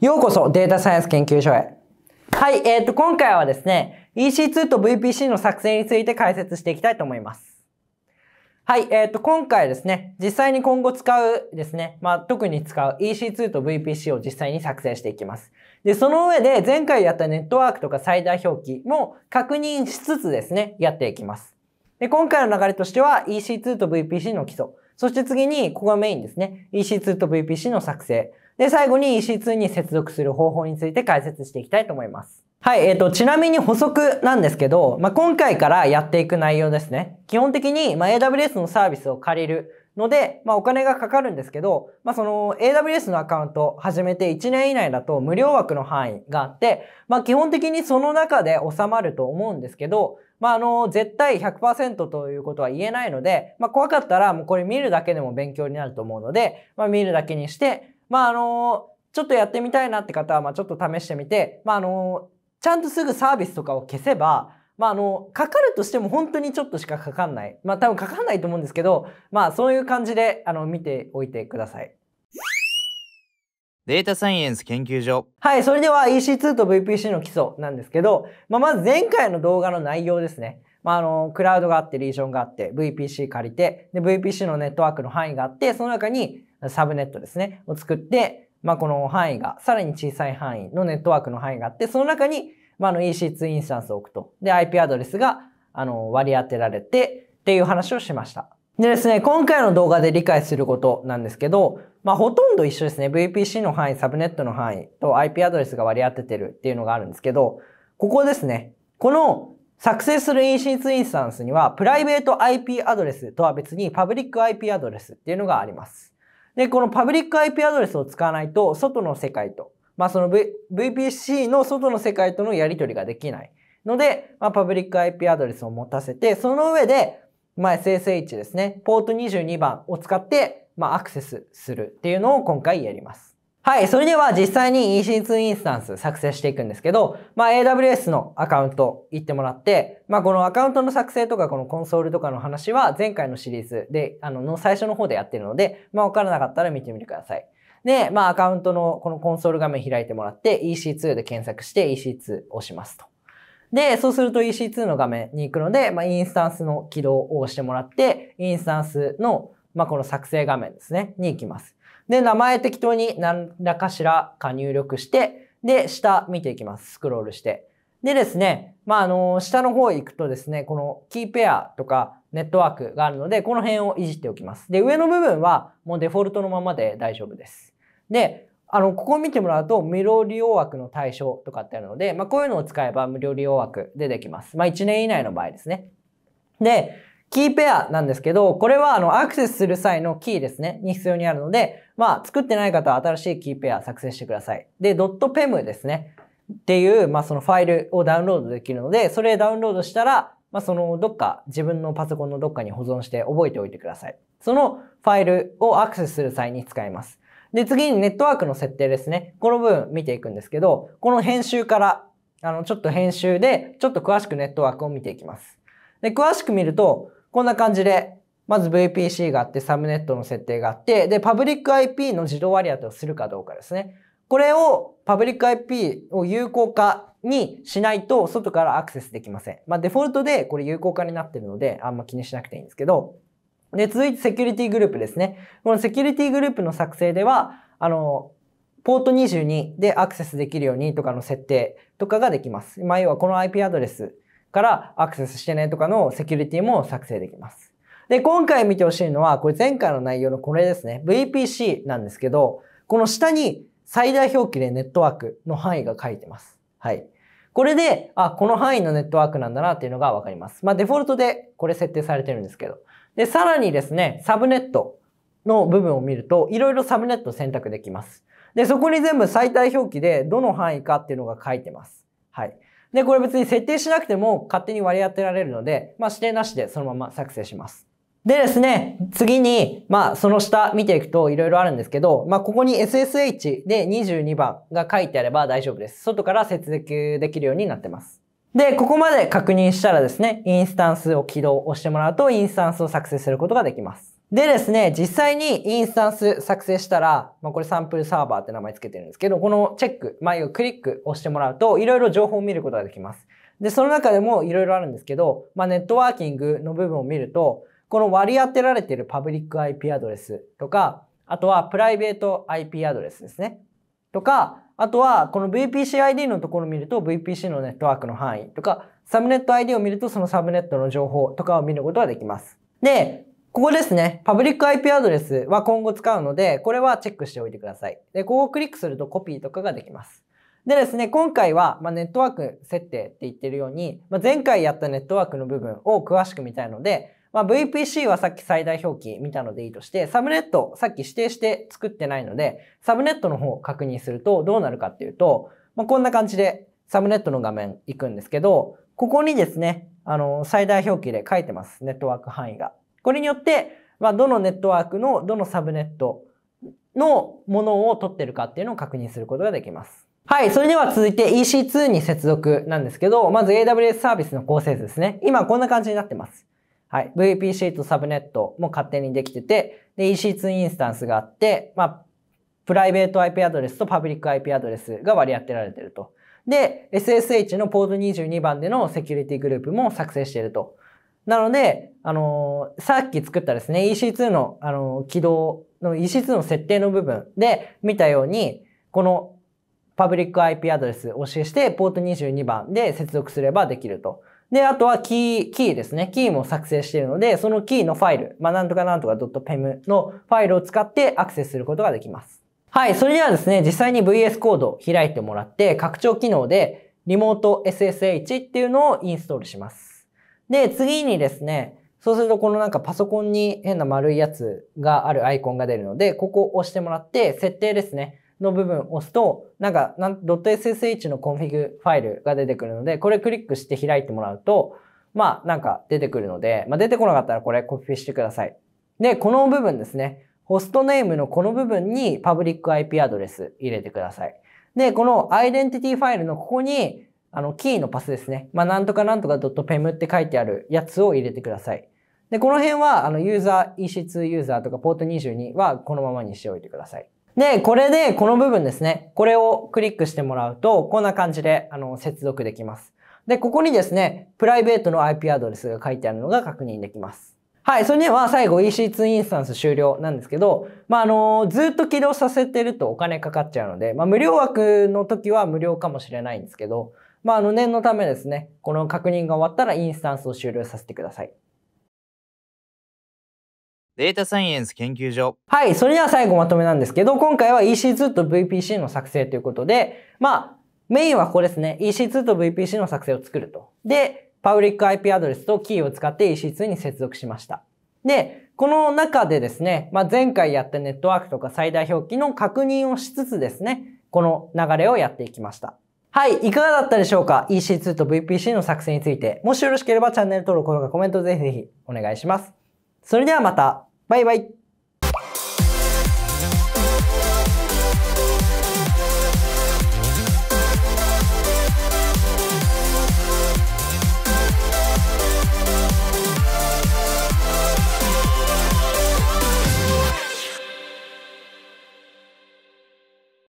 ようこそデータサイエンス研究所へ。はい、えっ、ー、と、今回はですね、EC2 と VPC の作成について解説していきたいと思います。はい、えっ、ー、と、今回ですね、実際に今後使うですね、まあ、特に使う EC2 と VPC を実際に作成していきます。で、その上で前回やったネットワークとか最大表記も確認しつつですね、やっていきます。で、今回の流れとしては EC2 と VPC の基礎。そして次に、ここがメインですね。EC2 と VPC の作成。で、最後に EC2 に接続する方法について解説していきたいと思います。はい、えっ、ー、と、ちなみに補足なんですけど、まあ、今回からやっていく内容ですね。基本的に、ま AWS のサービスを借りるので、まあ、お金がかかるんですけど、まあ、その AWS のアカウント始めて1年以内だと無料枠の範囲があって、まあ、基本的にその中で収まると思うんですけど、まあ、あの、絶対100%ということは言えないので、まあ、怖かったらもうこれ見るだけでも勉強になると思うので、まあ、見るだけにして、まああのちょっとやってみたいなって方は、まあ、ちょっと試してみて、まああのちゃんとすぐサービスとかを消せば、まあ、あの、かかるとしても本当にちょっとしかかかんない。まあ、多分かかんないと思うんですけど、まあ、そういう感じで、あの、見ておいてください。データサイエンス研究所。はい、それでは EC2 と VPC の基礎なんですけど、まあ、まず前回の動画の内容ですね。まあ、あの、クラウドがあって、リージョンがあって、VPC 借りて、で、VPC のネットワークの範囲があって、その中に、サブネットですね、を作って、まあ、この範囲が、さらに小さい範囲のネットワークの範囲があって、その中に、まあ、の EC2 インスタンスを置くと。で、IP アドレスが、あの、割り当てられて、っていう話をしました。でですね、今回の動画で理解することなんですけど、まあ、ほとんど一緒ですね。VPC の範囲、サブネットの範囲と IP アドレスが割り当ててるっていうのがあるんですけど、ここですね。この作成する EC2 インスタンスには、プライベート IP アドレスとは別にパブリック IP アドレスっていうのがあります。で、このパブリック IP アドレスを使わないと、外の世界と、まあ、その、v、p c の外の世界とのやり取りができない。ので、まあ、パブリック IP アドレスを持たせて、その上で、まあ、SSH ですね、ポート22番を使って、まあ、アクセスするっていうのを今回やります。はい。それでは実際に EC2 インスタンス作成していくんですけど、まあ AWS のアカウント行ってもらって、まあこのアカウントの作成とかこのコンソールとかの話は前回のシリーズで、あの、の最初の方でやってるので、まあわからなかったら見てみてください。で、まあアカウントのこのコンソール画面開いてもらって EC2 で検索して EC2 押しますと。で、そうすると EC2 の画面に行くので、まあインスタンスの起動を押してもらって、インスタンスの、まあこの作成画面ですね、に行きます。で、名前適当に何らかしらか入力して、で、下見ていきます。スクロールして。でですね、まあ、あの、下の方行くとですね、このキーペアとかネットワークがあるので、この辺をいじっておきます。で、上の部分はもうデフォルトのままで大丈夫です。で、あの、ここを見てもらうと、無料利用枠の対象とかってあるので、まあ、こういうのを使えば無料利用枠でできます。まあ、1年以内の場合ですね。で、キーペアなんですけど、これはあのアクセスする際のキーですね、に必要にあるので、まあ作ってない方は新しいキーペア作成してください。で、ドットペムですね。っていう、まあそのファイルをダウンロードできるので、それダウンロードしたら、まあそのどっか、自分のパソコンのどっかに保存して覚えておいてください。そのファイルをアクセスする際に使います。で、次にネットワークの設定ですね。この部分見ていくんですけど、この編集から、あの、ちょっと編集で、ちょっと詳しくネットワークを見ていきます。で、詳しく見ると、こんな感じで、まず VPC があって、サムネットの設定があって、で、パブリック IP の自動割り当てをするかどうかですね。これを、パブリック IP を有効化にしないと、外からアクセスできません。まあ、デフォルトでこれ有効化になってるので、あんま気にしなくていいんですけど。で、続いてセキュリティグループですね。このセキュリティグループの作成では、あの、ポート22でアクセスできるようにとかの設定とかができます。まあ、要はこの IP アドレスからアクセスしてねとかのセキュリティも作成できます。で、今回見てほしいのは、これ前回の内容のこれですね。VPC なんですけど、この下に最大表記でネットワークの範囲が書いてます。はい。これで、あ、この範囲のネットワークなんだなっていうのがわかります。まあ、デフォルトでこれ設定されてるんですけど。で、さらにですね、サブネットの部分を見ると、いろいろサブネット選択できます。で、そこに全部最大表記でどの範囲かっていうのが書いてます。はい。で、これ別に設定しなくても勝手に割り当てられるので、まあ、指定なしでそのまま作成します。でですね、次に、まあ、その下見ていくといろいろあるんですけど、まあ、ここに SSH で22番が書いてあれば大丈夫です。外から接続できるようになってます。で、ここまで確認したらですね、インスタンスを起動をしてもらうと、インスタンスを作成することができます。でですね、実際にインスタンス作成したら、まあ、これサンプルサーバーって名前つけてるんですけど、このチェック、前をクリック押してもらうと、いろいろ情報を見ることができます。で、その中でもいろいろあるんですけど、まあ、ネットワーキングの部分を見ると、この割り当てられているパブリック IP アドレスとか、あとはプライベート IP アドレスですね。とか、あとはこの VPCID のところを見ると VPC のネットワークの範囲とか、サブネット ID を見るとそのサブネットの情報とかを見ることができます。で、ここですね。パブリック IP アドレスは今後使うので、これはチェックしておいてください。で、ここをクリックするとコピーとかができます。でですね、今回は、まネットワーク設定って言ってるように、ま前回やったネットワークの部分を詳しく見たいので、ま VPC はさっき最大表記見たのでいいとして、サブネットさっき指定して作ってないので、サブネットの方を確認するとどうなるかっていうと、まこんな感じでサブネットの画面行くんですけど、ここにですね、あの、最大表記で書いてます。ネットワーク範囲が。これによって、まあ、どのネットワークのどのサブネットのものを取ってるかっていうのを確認することができます。はい。それでは続いて EC2 に接続なんですけど、まず AWS サービスの構成図ですね。今こんな感じになってます。はい。VPC とサブネットも勝手にできてて、で、EC2 インスタンスがあって、まあ、プライベート IP アドレスとパブリック IP アドレスが割り当てられてると。で、SSH のポート22番でのセキュリティグループも作成していると。なので、あのー、さっき作ったですね、EC2 の、あのー、起動の EC2 の設定の部分で見たように、このパブリック IP アドレスを指定して、ポート22番で接続すればできると。で、あとはキー、キーですね。キーも作成しているので、そのキーのファイル、まあ、なんとかなんとか .pem のファイルを使ってアクセスすることができます。はい、それではですね、実際に VS コードを開いてもらって、拡張機能でリモート SSH っていうのをインストールします。で、次にですね、そうするとこのなんかパソコンに変な丸いやつがあるアイコンが出るので、ここを押してもらって、設定ですね。の部分を押すと、なんか、.ssh のコンフィグファイルが出てくるので、これクリックして開いてもらうと、まあ、なんか出てくるので、まあ、出てこなかったらこれコピーしてください。で、この部分ですね。ホストネームのこの部分にパブリック IP アドレス入れてください。で、このアイデンティティファイルのここにあの、キーのパスですね。まあ、なんとかなんとか .pem って書いてあるやつを入れてください。で、この辺は、あの、ユーザー、EC2 ユーザーとかポート22はこのままにしておいてください。で、これで、この部分ですね。これをクリックしてもらうと、こんな感じで、あの、接続できます。で、ここにですね、プライベートの IP アドレスが書いてあるのが確認できます。はい、それでは最後 EC2 インスタンス終了なんですけど、まあ、あの、ずっと起動させてるとお金かかっちゃうので、まあ、無料枠の時は無料かもしれないんですけど、まあ、あの念のためですね、この確認が終わったらインスタンスを終了させてください。データサイエンス研究所。はい、それでは最後まとめなんですけど、今回は EC2 と VPC の作成ということで、まあ、メインはここですね。EC2 と VPC の作成を作ると。で、パブリック IP アドレスとキーを使って EC2 に接続しました。で、この中でですね、まあ、前回やったネットワークとか最大表記の確認をしつつですね、この流れをやっていきました。はい、いかがだったでしょうか ?EC2 と VPC の作成について、もしよろしければチャンネル登録、高評価、コメントぜひぜひお願いします。それではまた、バイバイ